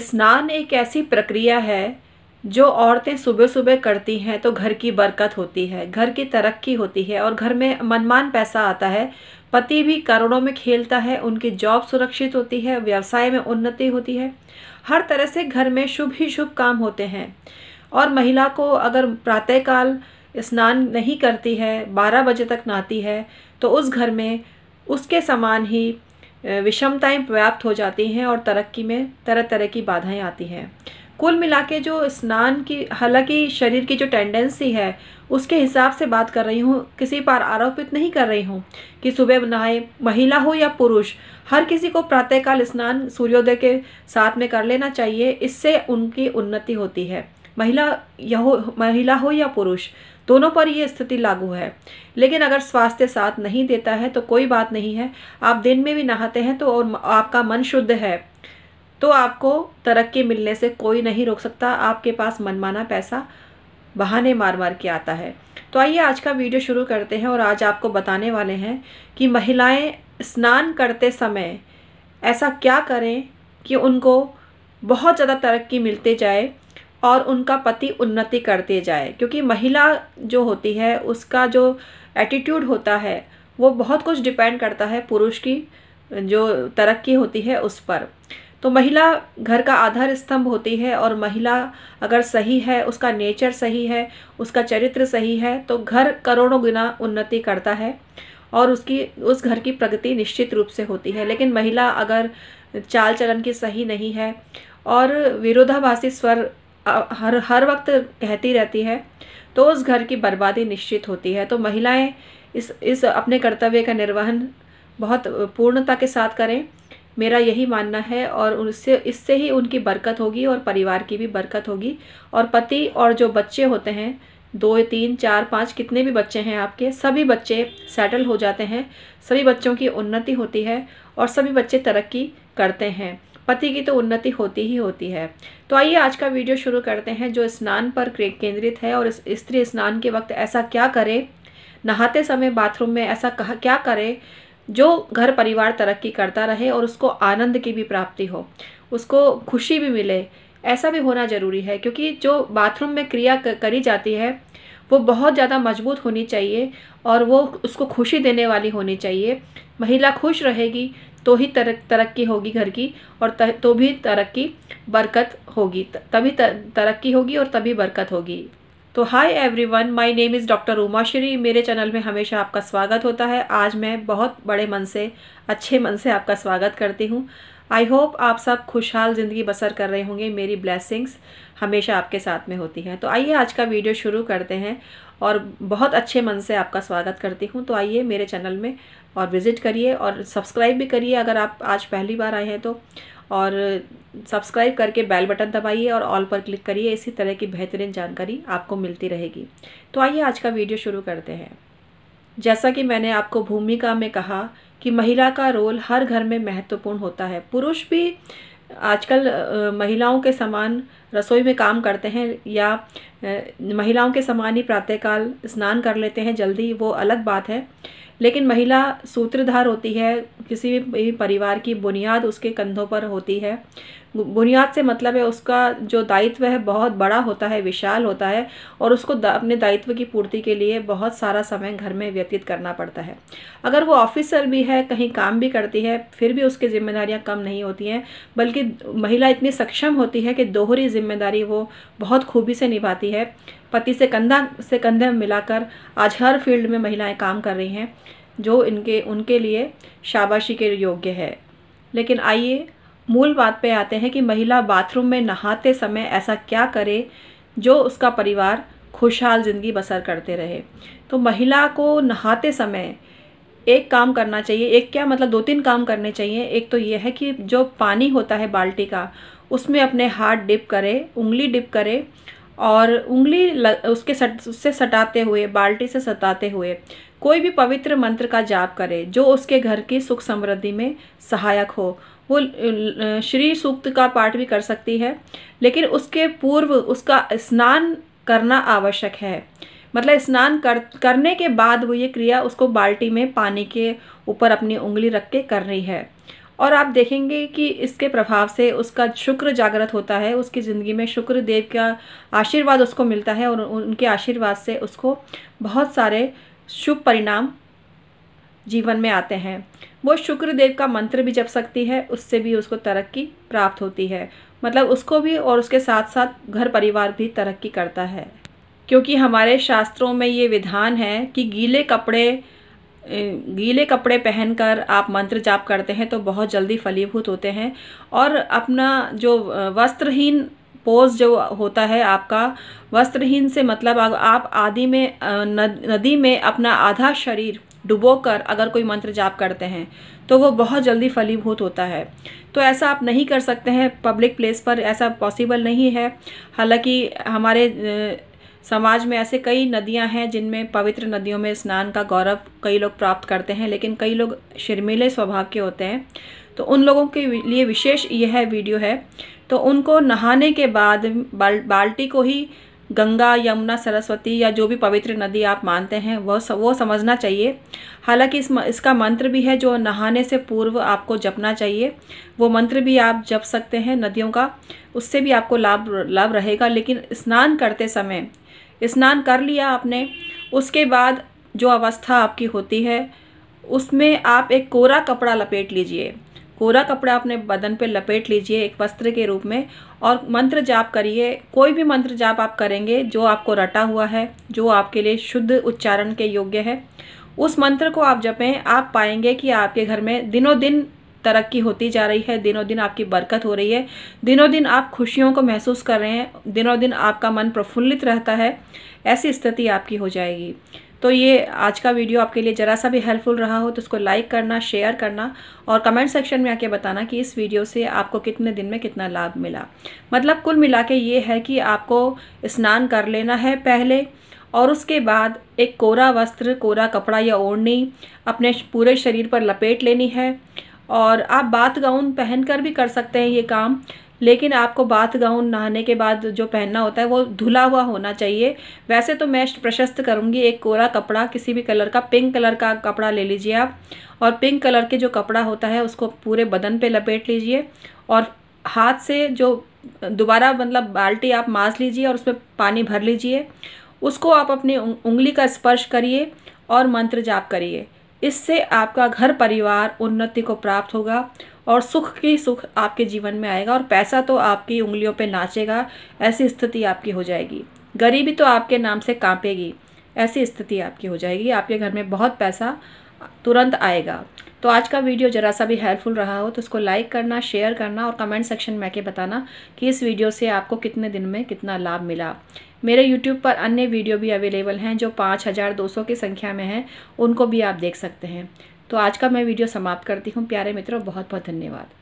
स्नान एक ऐसी प्रक्रिया है जो औरतें सुबह सुबह करती हैं तो घर की बरकत होती है घर की तरक्की होती है और घर में मनमान पैसा आता है पति भी करोड़ों में खेलता है उनकी जॉब सुरक्षित होती है व्यवसाय में उन्नति होती है हर तरह से घर में शुभ ही शुभ काम होते हैं और महिला को अगर प्रातःकाल स्नान नहीं करती है बारह बजे तक नहाती है तो उस घर में उसके समान ही विषमताएं व्याप्त हो जाती हैं और तरक्की में तरह तरह की बाधाएं आती हैं कुल मिला के जो स्नान की हालांकि शरीर की जो टेंडेंसी है उसके हिसाब से बात कर रही हूँ किसी पर आरोपित नहीं कर रही हूँ कि सुबह नहाए महिला हो या पुरुष हर किसी को प्रातःकाल स्नान सूर्योदय के साथ में कर लेना चाहिए इससे उनकी उन्नति होती है महिला या हो महिला हो या पुरुष दोनों पर ये स्थिति लागू है लेकिन अगर स्वास्थ्य साथ नहीं देता है तो कोई बात नहीं है आप दिन में भी नहाते हैं तो और आपका मन शुद्ध है तो आपको तरक्की मिलने से कोई नहीं रोक सकता आपके पास मनमाना पैसा बहाने मार मार के आता है तो आइए आज का वीडियो शुरू करते हैं और आज आपको बताने वाले हैं कि महिलाएं स्नान करते समय ऐसा क्या करें कि उनको बहुत ज़्यादा तरक्की मिलते जाए और उनका पति उन्नति करते जाए क्योंकि महिला जो होती है उसका जो एटीट्यूड होता है वो बहुत कुछ डिपेंड करता है पुरुष की जो तरक्की होती है उस पर तो महिला घर का आधार स्तंभ होती है और महिला अगर सही है उसका नेचर सही है उसका चरित्र सही है तो घर करोड़ों गुना उन्नति करता है और उसकी उस घर की प्रगति निश्चित रूप से होती है लेकिन महिला अगर चाल चलन की सही नहीं है और विरोधाभासी स्वर हर हर वक्त कहती रहती है तो उस घर की बर्बादी निश्चित होती है तो महिलाएं इस इस अपने कर्तव्य का निर्वहन बहुत पूर्णता के साथ करें मेरा यही मानना है और उससे इससे ही उनकी बरकत होगी और परिवार की भी बरकत होगी और पति और जो बच्चे होते हैं दो तीन चार पाँच कितने भी बच्चे हैं आपके सभी बच्चे सेटल हो जाते हैं सभी बच्चों की उन्नति होती है और सभी बच्चे तरक्की करते हैं पति की तो उन्नति होती ही होती है तो आइए आज का वीडियो शुरू करते हैं जो स्नान पर केंद्रित है और स्त्री स्नान के वक्त ऐसा क्या करे नहाते समय बाथरूम में ऐसा कह, क्या करे जो घर परिवार तरक्की करता रहे और उसको आनंद की भी प्राप्ति हो उसको खुशी भी मिले ऐसा भी होना ज़रूरी है क्योंकि जो बाथरूम में क्रिया करी जाती है वो बहुत ज़्यादा मजबूत होनी चाहिए और वो उसको खुशी देने वाली होनी चाहिए महिला खुश रहेगी तो ही तरक तरक्की होगी घर की और त, तो भी तरक्की बरकत होगी तभी तरक्की होगी और तभी बरकत होगी तो hi everyone my name is doctor Uma Shri मेरे चैनल में हमेशा आपका स्वागत होता है आज मैं बहुत बड़े मन से अच्छे मन से आपका स्वागत करती हूँ आई होप आप सब खुशहाल ज़िंदगी बसर कर रहे होंगे मेरी ब्लैसिंग्स हमेशा आपके साथ में होती है तो आइए आज का वीडियो शुरू करते हैं और बहुत अच्छे मन से आपका स्वागत करती हूँ तो आइए मेरे चैनल में और विज़िट करिए और सब्सक्राइब भी करिए अगर आप आज पहली बार आए हैं तो और सब्सक्राइब करके बेल बटन दबाइए और ऑल पर क्लिक करिए इसी तरह की बेहतरीन जानकारी आपको मिलती रहेगी तो आइए आज का वीडियो शुरू करते हैं जैसा कि मैंने आपको भूमिका में कहा कि महिला का रोल हर घर में महत्वपूर्ण होता है पुरुष भी आजकल महिलाओं के समान रसोई में काम करते हैं या महिलाओं के समान ही प्रातःकाल स्नान कर लेते हैं जल्दी वो अलग बात है लेकिन महिला सूत्रधार होती है किसी भी परिवार की बुनियाद उसके कंधों पर होती है बुनियाद से मतलब है उसका जो दायित्व है बहुत बड़ा होता है विशाल होता है और उसको दा, अपने दायित्व की पूर्ति के लिए बहुत सारा समय घर में व्यतीत करना पड़ता है अगर वो ऑफिसर भी है कहीं काम भी करती है फिर भी उसकी जिम्मेदारियाँ कम नहीं होती हैं बल्कि महिला इतनी सक्षम होती है कि दोहरी जिम्मेदारी वो बहुत खूबी से निभाती है पति से कंधा से कंधे मिलाकर आज हर फील्ड में महिलाएं काम कर रही हैं जो इनके उनके लिए शाबाशी के योग्य है लेकिन आइए मूल बात पे आते हैं कि महिला बाथरूम में नहाते समय ऐसा क्या करे जो उसका परिवार खुशहाल ज़िंदगी बसर करते रहे तो महिला को नहाते समय एक काम करना चाहिए एक क्या मतलब दो तीन काम करने चाहिए एक तो यह है कि जो पानी होता है बाल्टी का उसमें अपने हाथ डिप करें उंगली डिप करें और उंगली लग, उसके सट उससे सटाते हुए बाल्टी से सताते हुए कोई भी पवित्र मंत्र का जाप करे जो उसके घर की सुख समृद्धि में सहायक हो वो श्री सूक्त का पाठ भी कर सकती है लेकिन उसके पूर्व उसका स्नान करना आवश्यक है मतलब स्नान कर करने के बाद वो ये क्रिया उसको बाल्टी में पानी के ऊपर अपनी उंगली रख के कर रही है और आप देखेंगे कि इसके प्रभाव से उसका शुक्र जागृत होता है उसकी ज़िंदगी में शुक्र देव का आशीर्वाद उसको मिलता है और उनके आशीर्वाद से उसको बहुत सारे शुभ परिणाम जीवन में आते हैं वो शुक्र देव का मंत्र भी जप सकती है उससे भी उसको तरक्की प्राप्त होती है मतलब उसको भी और उसके साथ साथ घर परिवार भी तरक्की करता है क्योंकि हमारे शास्त्रों में ये विधान है कि गीले कपड़े गीले कपड़े पहनकर आप मंत्र जाप करते हैं तो बहुत जल्दी फलीभूत होते हैं और अपना जो वस्त्रहीन पोज जो होता है आपका वस्त्रहीन से मतलब आप आदि में नदी में अपना आधा शरीर डुबोकर अगर कोई मंत्र जाप करते हैं तो वो बहुत जल्दी फलीभूत होता है तो ऐसा आप नहीं कर सकते हैं पब्लिक प्लेस पर ऐसा पॉसिबल नहीं है हालांकि हमारे समाज में ऐसे कई नदियां हैं जिनमें पवित्र नदियों में स्नान का गौरव कई लोग प्राप्त करते हैं लेकिन कई लोग शर्मिले स्वभाव के होते हैं तो उन लोगों के लिए विशेष यह वीडियो है तो उनको नहाने के बाद बाल, बाल्टी को ही गंगा यमुना सरस्वती या जो भी पवित्र नदी आप मानते हैं वह वो समझना चाहिए हालांकि इस इसका मंत्र भी है जो नहाने से पूर्व आपको जपना चाहिए वो मंत्र भी आप जप सकते हैं नदियों का उससे भी आपको लाभ लाभ रहेगा लेकिन स्नान करते समय स्नान कर लिया आपने उसके बाद जो अवस्था आपकी होती है उसमें आप एक कोरा कपड़ा लपेट लीजिए कोरा कपड़ा अपने बदन पे लपेट लीजिए एक वस्त्र के रूप में और मंत्र जाप करिए कोई भी मंत्र जाप आप करेंगे जो आपको रटा हुआ है जो आपके लिए शुद्ध उच्चारण के योग्य है उस मंत्र को आप जपें आप पाएंगे कि आपके घर में दिनों दिन तरक्की होती जा रही है दिनों दिन आपकी बरकत हो रही है दिनों दिन आप खुशियों को महसूस कर रहे हैं दिनों दिन आपका मन प्रफुल्लित रहता है ऐसी स्थिति आपकी हो जाएगी तो ये आज का वीडियो आपके लिए ज़रा सा भी हेल्पफुल रहा हो तो उसको लाइक करना शेयर करना और कमेंट सेक्शन में आके बताना कि इस वीडियो से आपको कितने दिन में कितना लाभ मिला मतलब कुल मिला के ये है कि आपको स्नान कर लेना है पहले और उसके बाद एक कोरा वस्त्र कोरा कपड़ा या ओढ़नी अपने पूरे शरीर पर लपेट लेनी है और आप बाथ गाउन पहन कर भी कर सकते हैं ये काम लेकिन आपको बाथ गाउन नहाने के बाद जो पहनना होता है वो धुला हुआ होना चाहिए वैसे तो मैं प्रशस्त करूँगी एक कोरा कपड़ा किसी भी कलर का पिंक कलर का कपड़ा ले लीजिए आप और पिंक कलर के जो कपड़ा होता है उसको पूरे बदन पे लपेट लीजिए और हाथ से जो दोबारा मतलब बाल्टी आप मांस लीजिए और उसमें पानी भर लीजिए उसको आप अपनी उंगली का स्पर्श करिए और मंत्र जाप करिए इससे आपका घर परिवार उन्नति को प्राप्त होगा और सुख की सुख आपके जीवन में आएगा और पैसा तो आपकी उंगलियों पे नाचेगा ऐसी स्थिति आपकी हो जाएगी गरीबी तो आपके नाम से कांपेगी ऐसी स्थिति आपकी हो जाएगी आपके घर में बहुत पैसा तुरंत आएगा तो आज का वीडियो ज़रा सा भी हेल्पफुल रहा हो तो उसको लाइक करना शेयर करना और कमेंट सेक्शन में आके बताना कि इस वीडियो से आपको कितने दिन में कितना लाभ मिला मेरे यूट्यूब पर अन्य वीडियो भी अवेलेबल हैं जो पाँच हज़ार दो सौ की संख्या में हैं उनको भी आप देख सकते हैं तो आज का मैं वीडियो समाप्त करती हूँ प्यारे मित्रों बहुत बहुत धन्यवाद